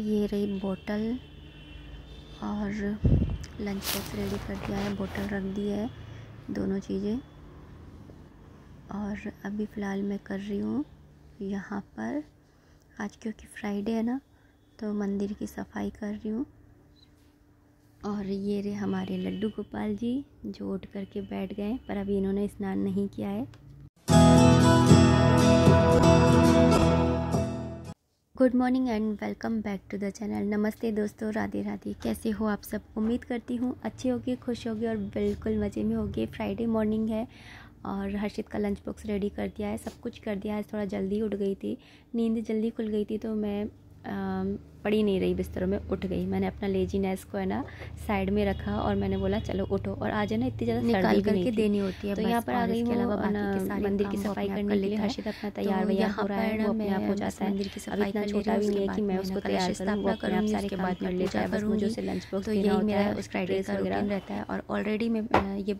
ये रही बोतल और लंच बॉक्स रेडी कर दिया है बोतल रख दी है दोनों चीज़ें और अभी फ़िलहाल मैं कर रही हूँ यहाँ पर आज क्योंकि फ्राइडे है ना तो मंदिर की सफाई कर रही हूँ और ये रहे हमारे लड्डू गोपाल जी जो उठ करके बैठ गए पर अभी इन्होंने स्नान नहीं किया है good morning and welcome back to the channel नमस्ते दोस्तों राधे राधे कैसे हो आप सब उम्मीद करती हूँ अच्छे होगे खुश होगे और बिल्कुल मज़े में होगे फ्राइडे मॉर्निंग है और हर्षित का लंच बॉक्स रेडी कर दिया है सब कुछ कर दिया है थोड़ा जल्दी उठ गई थी नींद जल्दी खुल गई थी तो मैं आ, पड़ी नहीं रही बिस्तरों में उठ गई मैंने अपना लेजीनेस को है ना साइड में रखा और मैंने बोला चलो उठो और आज है ना इतनी ज़्यादा निकाल करके देनी होती है तो यहाँ पर आ गई वो मंदिर की सफाई करने के लिए हर्षित अपना तो तैयार वैयार हो रहा है वो अपने आप हो जाता है मंदिर की सफाई इतना छोटा भी नहीं है कि मैं उसको तैयार करूँ वो अपने आप सारे काम कर ले चाहे बस मुझे उसे लंच बॉक्स देना होता है उस ड्रेस वगैरह रहता है और ऑलरेडी मैं ये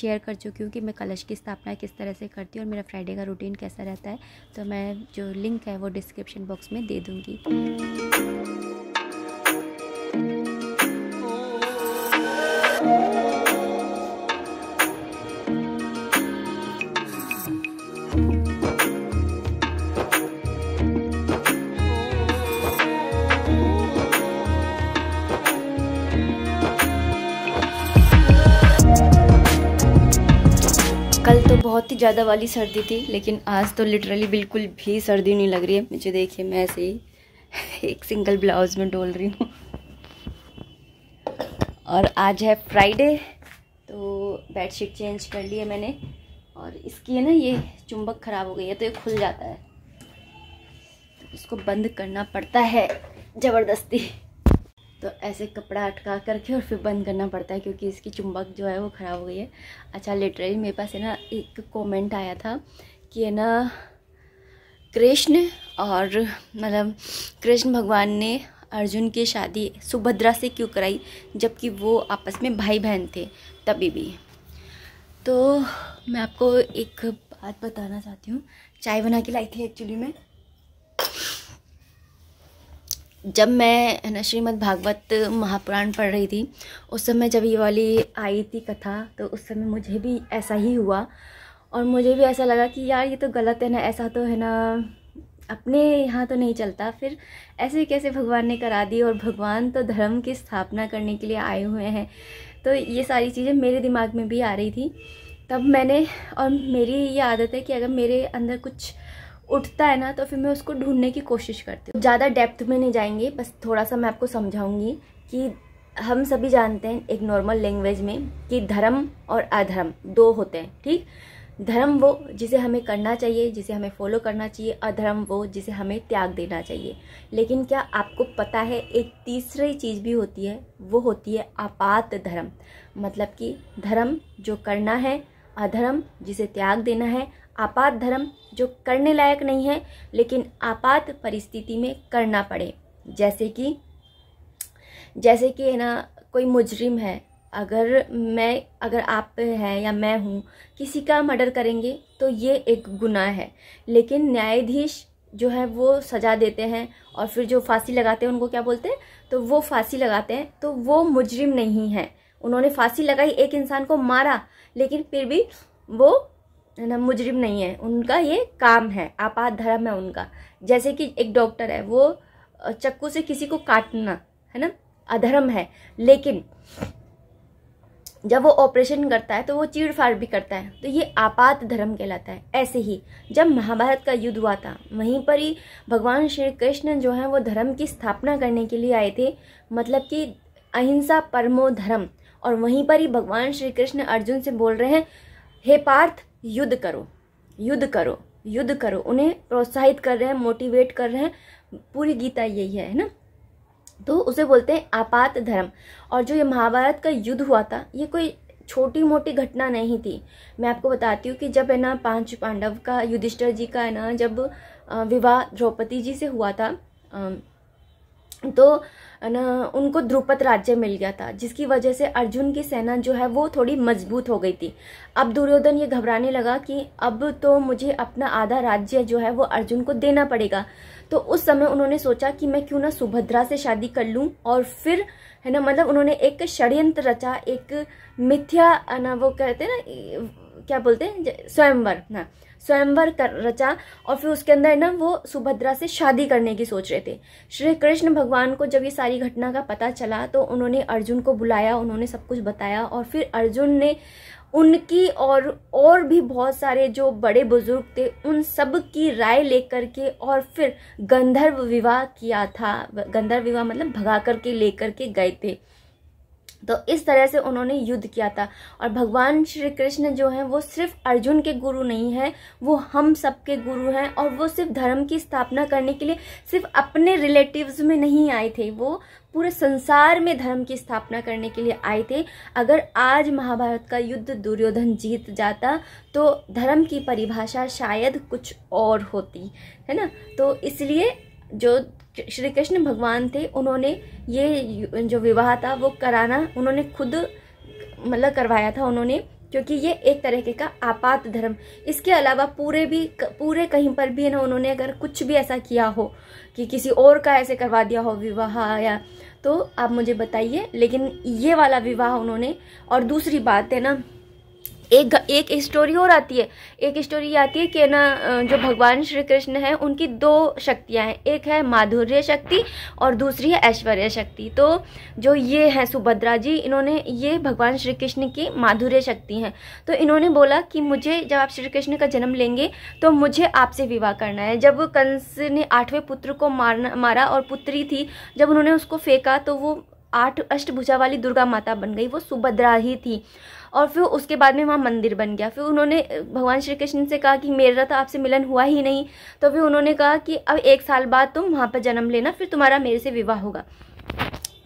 शेयर कर चुकी हूँ कि मैं कलश की स्थापना किस तरह से करती हूँ और मेरा फ्राइडे का रूटीन कैसा रहता है तो मैं जो लिंक है वो डिस्क्रिप्शन बॉक्स में दे दूँगी बहुत ही ज़्यादा वाली सर्दी थी लेकिन आज तो लिटरली बिल्कुल भी सर्दी नहीं लग रही है मुझे देखिए मैं ऐसे ही एक सिंगल ब्लाउज़ में डोल रही हूँ और आज है फ्राइडे तो बेडशीट चेंज कर ली है मैंने और इसकी है ना ये चुंबक ख़राब हो गई है तो ये खुल जाता है तो इसको बंद करना पड़ता है ज़बरदस्ती तो ऐसे कपड़ा अटका करके और फिर बंद करना पड़ता है क्योंकि इसकी चुंबक जो है वो ख़राब हो गई है अच्छा लिटरली मेरे पास है ना एक कमेंट आया था कि है ना कृष्ण और मतलब कृष्ण भगवान ने अर्जुन की शादी सुभद्रा से क्यों कराई जबकि वो आपस में भाई बहन थे तभी भी तो मैं आपको एक बात बताना चाहती हूँ चाय बना के लाई थी एक्चुअली मैं जब मैं है ना श्रीमद भागवत महापुराण पढ़ रही थी उस समय जब ये वाली आई थी कथा तो उस समय मुझे भी ऐसा ही हुआ और मुझे भी ऐसा लगा कि यार ये तो गलत है ना ऐसा तो है ना अपने यहाँ तो नहीं चलता फिर ऐसे कैसे भगवान ने करा दी और भगवान तो धर्म की स्थापना करने के लिए आए हुए हैं तो ये सारी चीज़ें मेरे दिमाग में भी आ रही थी तब मैंने और मेरी ये आदत है कि अगर मेरे अंदर कुछ उठता है ना तो फिर मैं उसको ढूंढने की कोशिश करती हूँ ज़्यादा डेप्थ में नहीं जाएंगे बस थोड़ा सा मैं आपको समझाऊंगी कि हम सभी जानते हैं एक नॉर्मल लैंग्वेज में कि धर्म और अधर्म दो होते हैं ठीक धर्म वो जिसे हमें करना चाहिए जिसे हमें फॉलो करना चाहिए अधर्म वो जिसे हमें त्याग देना चाहिए लेकिन क्या आपको पता है एक तीसरी चीज़ भी होती है वो होती है आपात धर्म मतलब कि धर्म जो करना है अधर्म जिसे त्याग देना है आपात धर्म जो करने लायक नहीं है लेकिन आपात परिस्थिति में करना पड़े जैसे कि जैसे कि है ना कोई मुजरिम है अगर मैं अगर आप हैं या मैं हूँ किसी का मर्डर करेंगे तो ये एक गुनाह है लेकिन न्यायाधीश जो है वो सज़ा देते हैं और फिर जो फांसी लगाते हैं उनको क्या बोलते हैं तो वो फांसी लगाते हैं तो वो मुजरिम नहीं है उन्होंने फांसी लगाई एक इंसान को मारा लेकिन फिर भी वो ना मुजरिम नहीं है उनका ये काम है आपात धर्म है उनका जैसे कि एक डॉक्टर है वो चक्कू से किसी को काटना है ना अधर्म है लेकिन जब वो ऑपरेशन करता है तो वो चीड़ फाड़ भी करता है तो ये आपात धर्म कहलाता है ऐसे ही जब महाभारत का युद्ध हुआ था वहीं पर ही भगवान श्री कृष्ण जो है वो धर्म की स्थापना करने के लिए आए थे मतलब कि अहिंसा परमो धर्म और वहीं पर ही भगवान श्री कृष्ण अर्जुन से बोल रहे हैं हे पार्थ युद्ध करो युद्ध करो युद्ध करो उन्हें प्रोत्साहित कर रहे हैं मोटिवेट कर रहे हैं पूरी गीता यही है ना तो उसे बोलते हैं आपात धर्म और जो ये महाभारत का युद्ध हुआ था ये कोई छोटी मोटी घटना नहीं थी मैं आपको बताती हूँ कि जब है ना पांच पांडव का युधिष्ठर जी का है ना जब विवाह द्रौपदी जी से हुआ था तो न, उनको ध्रुपद राज्य मिल गया था जिसकी वजह से अर्जुन की सेना जो है वो थोड़ी मजबूत हो गई थी अब दुर्योधन ये घबराने लगा कि अब तो मुझे अपना आधा राज्य जो है वो अर्जुन को देना पड़ेगा तो उस समय उन्होंने सोचा कि मैं क्यों ना सुभद्रा से शादी कर लूँ और फिर है ना मतलब उन्होंने एक षड्यंत्र रचा एक मिथ्या ना वो कहते ना क्या बोलते हैं स्वयंवर ना स्वयंवर कर रचा और फिर उसके अंदर ना वो सुभद्रा से शादी करने की सोच रहे थे श्री कृष्ण भगवान को जब ये सारी घटना का पता चला तो उन्होंने अर्जुन को बुलाया उन्होंने सब कुछ बताया और फिर अर्जुन ने उनकी और और भी बहुत सारे जो बड़े बुजुर्ग थे उन सब की राय लेकर के और फिर गंधर्व विवाह किया था गंधर्व विवाह मतलब भगा करके लेकर के गए थे तो इस तरह से उन्होंने युद्ध किया था और भगवान श्री कृष्ण जो हैं वो सिर्फ अर्जुन के गुरु नहीं हैं वो हम सबके गुरु हैं और वो सिर्फ धर्म की स्थापना करने के लिए सिर्फ अपने रिलेटिव्स में नहीं आए थे वो पूरे संसार में धर्म की स्थापना करने के लिए आए थे अगर आज महाभारत का युद्ध दुर्योधन जीत जाता तो धर्म की परिभाषा शायद कुछ और होती है ना तो इसलिए जो श्री कृष्ण भगवान थे उन्होंने ये जो विवाह था वो कराना उन्होंने खुद मतलब करवाया था उन्होंने क्योंकि ये एक तरीके का आपात धर्म इसके अलावा पूरे भी पूरे कहीं पर भी ना उन्होंने अगर कुछ भी ऐसा किया हो कि किसी और का ऐसे करवा दिया हो विवाह या तो आप मुझे बताइए लेकिन ये वाला विवाह उन्होंने और दूसरी बात है ना एक एक स्टोरी और आती है एक स्टोरी आती है कि ना जो भगवान श्री कृष्ण हैं उनकी दो शक्तियाँ हैं एक है माधुर्य शक्ति और दूसरी है ऐश्वर्य शक्ति तो जो ये हैं सुभद्रा जी इन्होंने ये भगवान श्री कृष्ण की माधुर्य शक्ति हैं तो इन्होंने बोला कि मुझे जब आप श्री कृष्ण का जन्म लेंगे तो मुझे आपसे विवाह करना है जब कंस ने आठवें पुत्र को मारना मारा और पुत्री थी जब उन्होंने उसको फेंका तो वो आठ अष्टभुजा वाली दुर्गा माता बन गई वो सुभद्रा ही थी और फिर उसके बाद में वहाँ मंदिर बन गया फिर उन्होंने भगवान श्री कृष्ण से कहा कि मेरा तो आपसे मिलन हुआ ही नहीं तो फिर उन्होंने कहा कि अब एक साल बाद तुम वहाँ पर जन्म लेना फिर तुम्हारा मेरे से विवाह होगा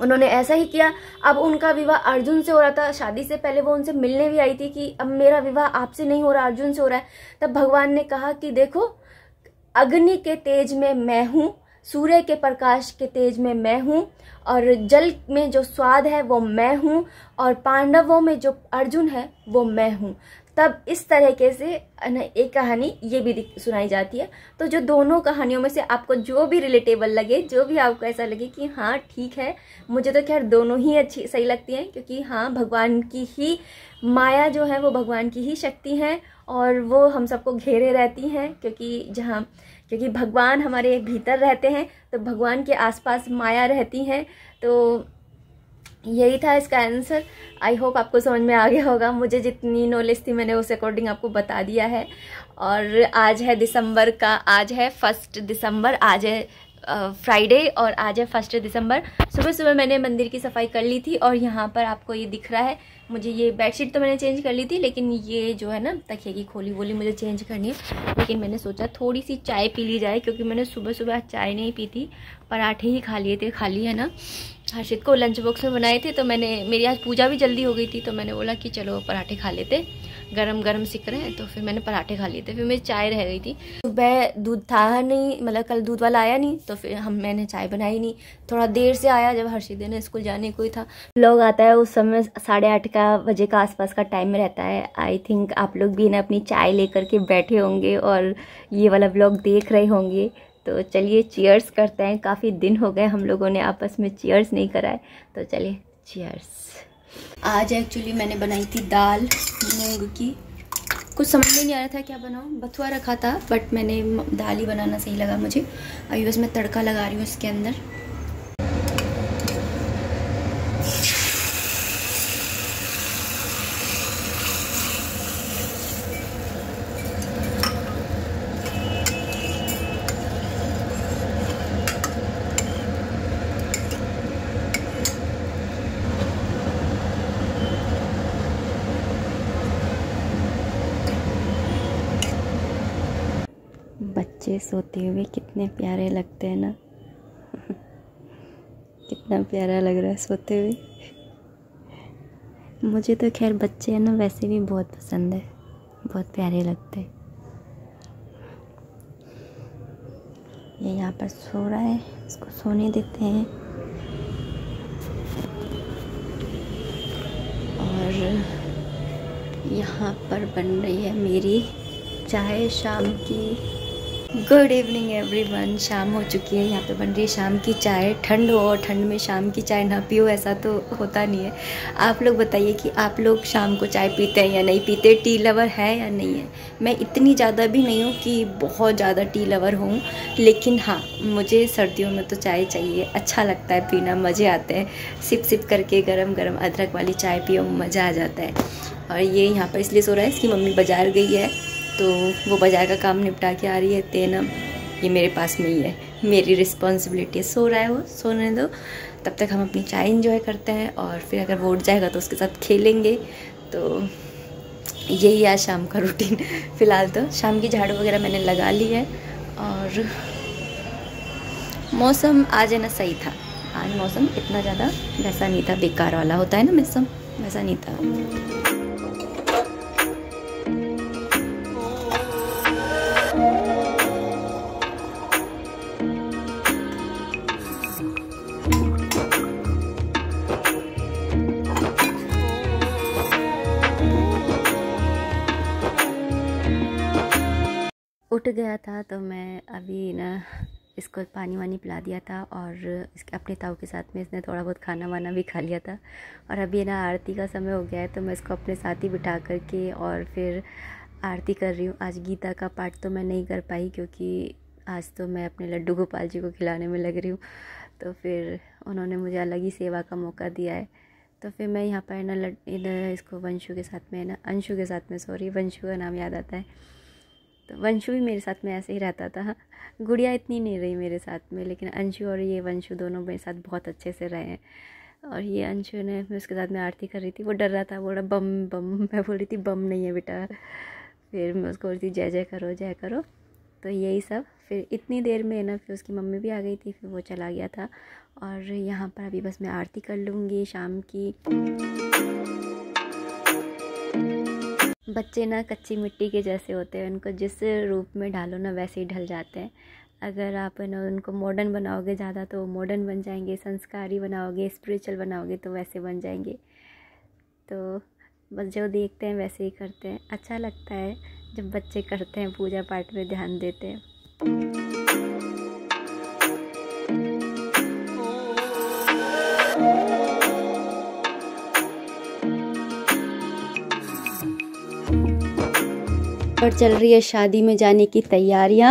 उन्होंने ऐसा ही किया अब उनका विवाह अर्जुन से हो रहा था शादी से पहले वो उनसे मिलने भी आई थी कि अब मेरा विवाह आपसे नहीं हो रहा अर्जुन से हो रहा है तब भगवान ने कहा कि देखो अग्नि के तेज में मैं हूँ सूर्य के प्रकाश के तेज में मैं हूँ और जल में जो स्वाद है वो मैं हूँ और पांडवों में जो अर्जुन है वो मैं हूँ तब इस तरीके से एक कहानी ये भी सुनाई जाती है तो जो दोनों कहानियों में से आपको जो भी रिलेटेबल लगे जो भी आपको ऐसा लगे कि हाँ ठीक है मुझे तो खैर दोनों ही अच्छी सही लगती हैं क्योंकि हाँ भगवान की ही माया जो है वो भगवान की ही शक्ति है और वो हम सबको घेरे रहती हैं क्योंकि जहाँ क्योंकि भगवान हमारे भीतर रहते हैं तो भगवान के आसपास माया रहती हैं तो यही था इसका आंसर आई होप आपको समझ में आ गया होगा मुझे जितनी नॉलेज थी मैंने उस अकॉर्डिंग आपको बता दिया है और आज है दिसंबर का आज है फर्स्ट दिसंबर आज है फ्राइडे और आज है फर्स्ट दिसंबर सुबह सुबह मैंने मंदिर की सफाई कर ली थी और यहाँ पर आपको ये दिख रहा है मुझे ये बेडशीट तो मैंने चेंज कर ली थी लेकिन ये जो है ना तकिए की खोली वोली मुझे चेंज करनी है लेकिन मैंने सोचा थोड़ी सी चाय पी ली जाए क्योंकि मैंने सुबह सुबह चाय नहीं पी थी पराठे ही खा लिए थे खाली है ना हर्षित को लंच बॉक्स में बनाए थे तो मैंने मेरी आज पूजा भी जल्दी हो गई थी तो मैंने बोला कि चलो पराठे खा लेते गरम गरम सिक रहे हैं तो फिर मैंने पराठे खा लिए थे फिर मेरी चाय रह गई थी सुबह दूध था नहीं मतलब कल दूध वाला आया नहीं तो फिर हम मैंने चाय बनाई नहीं थोड़ा देर से आया जब हर्षिदे ने स्कूल जाने को ही था लोग आता है उस समय साढ़े आठ का बजे का आसपास का टाइम रहता है आई थिंक आप लोग भी ना अपनी चाय लेकर के बैठे होंगे और ये वाला ब्लॉग देख रहे होंगे तो चलिए चेयर्स करते हैं काफ़ी दिन हो गए हम लोगों ने आपस में चेयर्स नहीं कराए तो चलिए चेयर्स आज एक्चुअली मैंने बनाई थी दाल मूंग की कुछ समझ में नहीं आ रहा था क्या बनाऊँ बथुआ रखा था बट मैंने दाल ही बनाना सही लगा मुझे अभी बस मैं तड़का लगा रही हूँ इसके अंदर सोते हुए कितने प्यारे लगते हैं ना कितना प्यारा लग रहा है सोते हुए मुझे तो खैर बच्चे हैं ना वैसे भी बहुत पसंद है बहुत प्यारे लगते हैं ये यहाँ पर सो रहा है इसको सोने देते हैं और यहाँ पर बन रही है मेरी चाय शाम की गुड इवनिंग एवरीवन शाम हो चुकी है यहाँ पे बन रही है शाम की चाय ठंड हो और ठंड में शाम की चाय ना पियो ऐसा तो होता नहीं है आप लोग बताइए कि आप लोग शाम को चाय पीते हैं या नहीं पीते टी लवर है या नहीं है मैं इतनी ज़्यादा भी नहीं हूँ कि बहुत ज़्यादा टी लवर हूँ लेकिन हाँ मुझे सर्दियों में तो चाय चाहिए अच्छा लगता है पीना मज़े आते हैं सिप सिप करके गर्म गर्म अदरक वाली चाय पियो मज़ा आ जाता है और ये यहाँ पर इसलिए सो रहा है इसकी मम्मी बाज़ार गई है तो वो बाज़ार का काम निपटा के आ रही है तेना ये मेरे पास में ही है मेरी रिस्पॉन्सिबिलिटी है सो रहा है वो सोने दो तब तक हम अपनी चाय इन्जॉय करते हैं और फिर अगर वो उठ जाएगा तो उसके साथ खेलेंगे तो यही आज शाम का रूटीन फ़िलहाल तो शाम की झाड़ू वगैरह मैंने लगा ली है और मौसम आज है ना सही था आज मौसम इतना ज़्यादा वैसा नहीं था बेकार वाला होता है ना मौसम वैसा नहीं था उठ गया था तो मैं अभी ना इसको पानी वानी पिला दिया था और इसके अपने ताऊ के साथ में इसने थोड़ा बहुत खाना वाना भी खा लिया था और अभी ना आरती का समय हो गया है तो मैं इसको अपने साथ ही बिठा करके और फिर आरती कर रही हूँ आज गीता का पाठ तो मैं नहीं कर पाई क्योंकि आज तो मैं अपने लड्डू गोपाल जी को खिलाने में लग रही हूँ तो फिर उन्होंने मुझे अलग ही सेवा का मौका दिया है तो फिर मैं यहाँ पर ना लड इधर इसको वंशु के साथ में ना अंशु के साथ में सॉरी वंशु का नाम याद आता है तो वंशु भी मेरे साथ में ऐसे ही रहता था गुड़िया इतनी नहीं रही मेरे साथ में लेकिन अंशु और ये वंशु दोनों मेरे साथ बहुत अच्छे से रहे हैं और ये अंशु ने मैं उसके साथ में आरती कर रही थी वो डर रहा था वो बड़ा बम बम मैं बोल रही थी बम नहीं है बेटा फिर मैं उसको बोल रही थी जय जय करो जय करो तो यही सब फिर इतनी देर में ना फिर उसकी मम्मी भी आ गई थी फिर वो चला गया था और यहाँ पर अभी बस मैं आरती कर लूँगी शाम की बच्चे ना कच्ची मिट्टी के जैसे होते हैं उनको जिस रूप में ढालो ना वैसे ही ढल जाते हैं अगर आप ना उनको मॉडर्न बनाओगे ज़्यादा तो मॉडर्न बन जाएंगे संस्कारी बनाओगे स्पिरिचुअल बनाओगे तो वैसे बन जाएंगे तो बस जो देखते हैं वैसे ही करते हैं अच्छा लगता है जब बच्चे करते हैं पूजा पाठ में ध्यान देते हैं पर चल रही है शादी में जाने की तैयारियाँ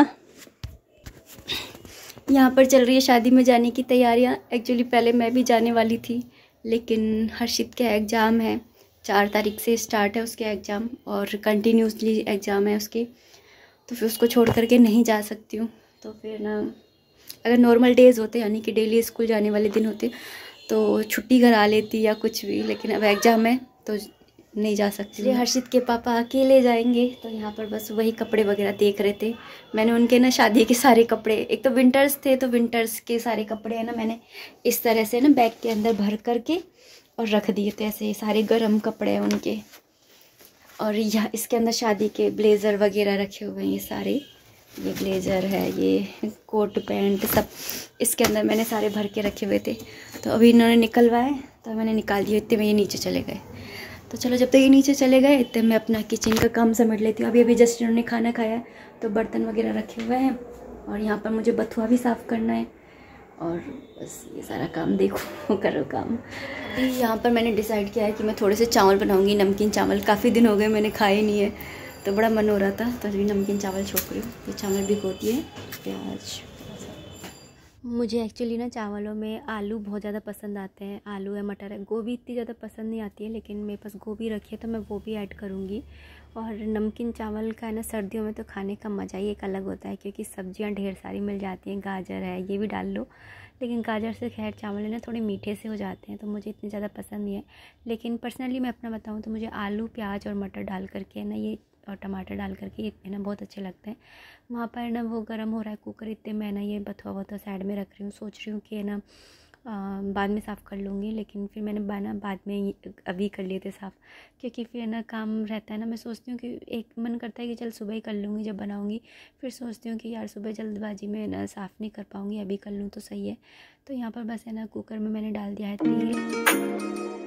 यहाँ पर चल रही है शादी में जाने की तैयारियाँ एक्चुअली पहले मैं भी जाने वाली थी लेकिन हर्षित के एग्ज़ाम है चार तारीख से स्टार्ट है उसके एग्ज़ाम और कंटिन्यूसली एग्ज़ाम है उसके तो फिर उसको छोड़ करके नहीं जा सकती हूँ तो फिर ना अगर नॉर्मल डेज़ होते यानी कि डेली स्कूल जाने वाले दिन होते तो छुट्टी घर आ लेती या कुछ भी लेकिन अब एग्ज़ाम है तो नहीं जा सकती इसलिए हर्षित के पापा अकेले जाएंगे तो यहाँ पर बस वही कपड़े वगैरह देख रहे थे मैंने उनके ना शादी के सारे कपड़े एक तो विंटर्स थे तो विंटर्स के सारे कपड़े हैं ना मैंने इस तरह से ना बैग के अंदर भर करके और रख दिए थे ऐसे सारे गर्म कपड़े हैं उनके और यह इसके अंदर शादी के ब्लेज़र वगैरह रखे हुए हैं ये सारे ये ब्लेज़र है ये कोट पैंट सब इसके अंदर मैंने सारे भर के रखे हुए थे तो अभी इन्होंने निकलवाए तो मैंने निकाल दिए इतने में ये नीचे चले गए तो चलो जब तक ये नीचे चले गए इतने मैं अपना किचन का काम समेट लेती हूँ अभी अभी जस्ट इन्होंने खाना खाया है तो बर्तन वगैरह रखे हुए हैं और यहाँ पर मुझे बथुआ भी साफ़ करना है और बस ये सारा काम देखो करो काम यहाँ पर मैंने डिसाइड किया है कि मैं थोड़े से चावल बनाऊँगी नमकीन चावल काफ़ी दिन हो गए मैंने खाए नहीं है तो बड़ा मन हो रहा था तो अभी नमकीन चावल छोक रही हूँ ये चावल होती है प्याज मुझे एक्चुअली ना चावलों में आलू बहुत ज़्यादा पसंद आते हैं आलू है मटर है गोभी इतनी ज़्यादा पसंद नहीं आती है लेकिन मेरे पास गोभी रखी है तो मैं वो भी ऐड करूँगी और नमकीन चावल का है ना सर्दियों में तो खाने का मज़ा ही एक अलग होता है क्योंकि सब्जियाँ ढेर सारी मिल जाती हैं गाजर है ये भी डाल लो लेकिन गाजर से खैर चावल है ना थोड़े मीठे से हो जाते हैं तो मुझे इतने ज़्यादा पसंद नहीं है लेकिन पर्सनली मैं अपना बताऊँ तो मुझे आलू प्याज और मटर डाल करके ना ये और टमाटर डाल करके है ना बहुत अच्छे लगते हैं वहाँ पर ना वो गर्म हो रहा है कुकर इतने मैं ना ये बथुआ बथुआ साइड में रख रही हूँ सोच रही हूँ कि ना आ, बाद में साफ़ कर लूँगी लेकिन फिर मैंने बना बाद में अभी कर लिए थे साफ़ क्योंकि फिर ना काम रहता है ना मैं सोचती हूँ कि एक मन करता है कि चल सुबह ही कर लूँगी जब बनाऊँगी फिर सोचती हूँ कि यार सुबह जल्दबाजी में ना साफ़ नहीं कर पाऊँगी अभी कर लूँ तो सही है तो यहाँ पर बस है ना कुकर में मैंने डाल दिया है तेल तो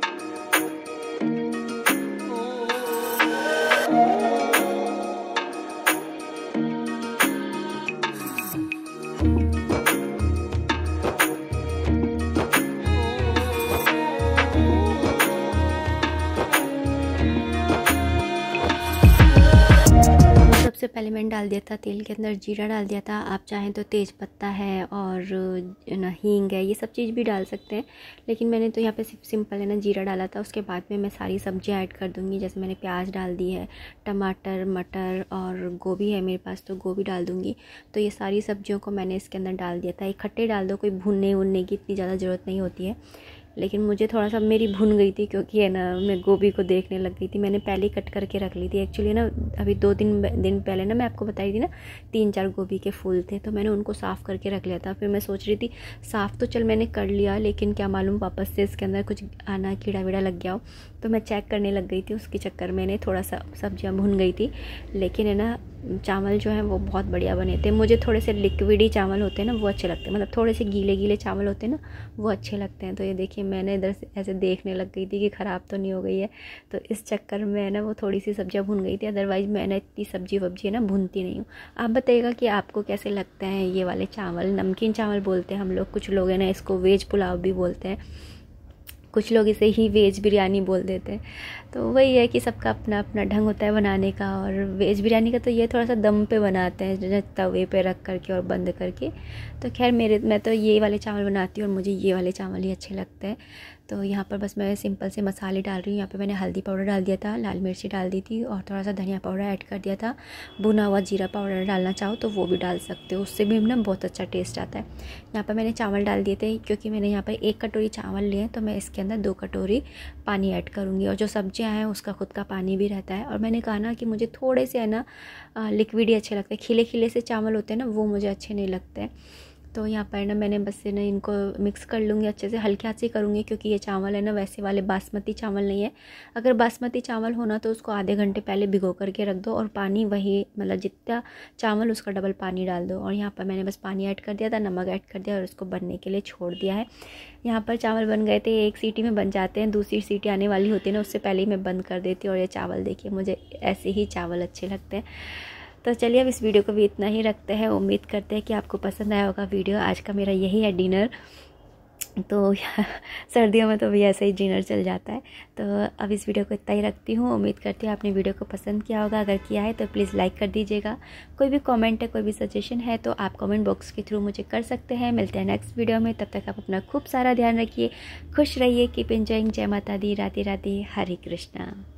पहले मैंने डाल दिया था तेल के अंदर जीरा डाल दिया था आप चाहें तो तेज़ पत्ता है और ना हींग है ये सब चीज़ भी डाल सकते हैं लेकिन मैंने तो यहाँ पे सिर्फ सिंपल है ना जीरा डाला था उसके बाद में मैं सारी सब्जियाँ ऐड कर दूँगी जैसे मैंने प्याज डाल दी है टमाटर मटर और गोभी है मेरे पास तो गोभी डाल दूँगी तो ये सारी सब्जियों को मैंने इसके अंदर डाल दिया था इकट्ठे डाल दो कोई भुनने उनने की इतनी ज़्यादा ज़रूरत नहीं होती है लेकिन मुझे थोड़ा सा मेरी भुन गई थी क्योंकि है ना मैं गोभी को देखने लग गई थी मैंने पहले ही कट करके रख ली थी एक्चुअली ना अभी दो तीन दिन पहले ना मैं आपको बताई थी ना तीन चार गोभी के फूल थे तो मैंने उनको साफ़ करके रख लिया था फिर मैं सोच रही थी साफ़ तो चल मैंने कर लिया लेकिन क्या मालूम वापस से इसके अंदर कुछ आना कीड़ा वीड़ा लग गया हो तो मैं चेक करने लग गई थी उसके चक्कर में ने थोड़ा सा सब्जियां भुन गई थी लेकिन है ना चावल जो हैं वो बहुत बढ़िया बने थे मुझे थोड़े से लिक्विड ही चावल होते हैं ना वो अच्छे लगते हैं मतलब थोड़े से गीले गीले चावल होते हैं ना वो अच्छे लगते हैं तो ये देखिए मैंने इधर से ऐसे देखने लग गई थी कि ख़राब तो नहीं हो गई है तो इस चक्कर में ना वो थोड़ी सी सब्जियाँ भुन गई थी अदरवाइज़ मैंने इतनी सब्जी वब्जी ना भूनती नहीं हूँ आप बताइएगा कि आपको कैसे लगते हैं ये वाले चावल नमकीन चावल बोलते हैं हम लोग कुछ लोग हैं ना इसको वेज पुलाव भी बोलते हैं कुछ लोग इसे ही वेज बिरयानी बोल देते हैं तो वही है कि सबका अपना अपना ढंग होता है बनाने का और वेज बिरयानी का तो ये थोड़ा सा दम पे बनाते हैं तवे पे रख करके और बंद करके तो खैर मेरे मैं तो ये वाले चावल बनाती हूँ और मुझे ये वाले चावल ही अच्छे लगते हैं तो यहाँ पर बस मैं सिंपल से मसाले डाल रही हूँ यहाँ पे मैंने हल्दी पाउडर डाल दिया था लाल मिर्ची डाल दी थी और थोड़ा सा धनिया पाउडर ऐड कर दिया था भुना हुआ जीरा पाउडर डालना चाहो तो वो भी डाल सकते हो उससे भी ना बहुत अच्छा टेस्ट आता है यहाँ पर मैंने चावल डाल दिए थे क्योंकि मैंने यहाँ पर एक कटोरी चावल लिए तो मैं इसके अंदर दो कटोरी पानी ऐड करूँगी और जो सब्जियाँ हैं उसका खुद का पानी भी रहता है और मैंने कहा ना कि मुझे थोड़े से है ना लिक्विड ही अच्छे लगते हैं खिले खिले से चावल होते हैं ना वो मुझे अच्छे नहीं लगते हैं तो यहाँ पर ना मैंने बस ना इनको मिक्स कर लूँगी अच्छे से हल्के हाथ से करूँगी क्योंकि ये चावल है ना वैसे वाले बासमती चावल नहीं है अगर बासमती चावल होना तो उसको आधे घंटे पहले भिगो करके रख दो और पानी वही मतलब जितना चावल उसका डबल पानी डाल दो और यहाँ पर मैंने बस पानी ऐड कर दिया था नमक ऐड कर दिया और उसको बनने के लिए छोड़ दिया है यहाँ पर चावल बन गए थे एक सीटी में बन जाते हैं दूसरी सीटी आने वाली होती है ना उससे पहले ही मैं बंद कर देती हूँ और ये चावल देखिए मुझे ऐसे ही चावल अच्छे लगते हैं तो चलिए अब इस वीडियो को भी इतना ही रखते हैं उम्मीद करते हैं कि आपको पसंद आया होगा वीडियो आज का मेरा यही है डिनर तो सर्दियों में तो भी ऐसे ही डिनर चल जाता है तो अब इस वीडियो को इतना ही रखती हूँ उम्मीद करती हूँ आपने वीडियो को पसंद किया होगा अगर किया है तो प्लीज़ लाइक कर दीजिएगा कोई भी कमेंट है कोई भी सजेशन है तो आप कमेंट बॉक्स के थ्रू मुझे कर सकते हैं मिलते हैं नेक्स्ट वीडियो में तब तक आप अपना खूब सारा ध्यान रखिए खुश रहिए कीप एंजॉइंग जय माता दी राधे राधे हरे कृष्णा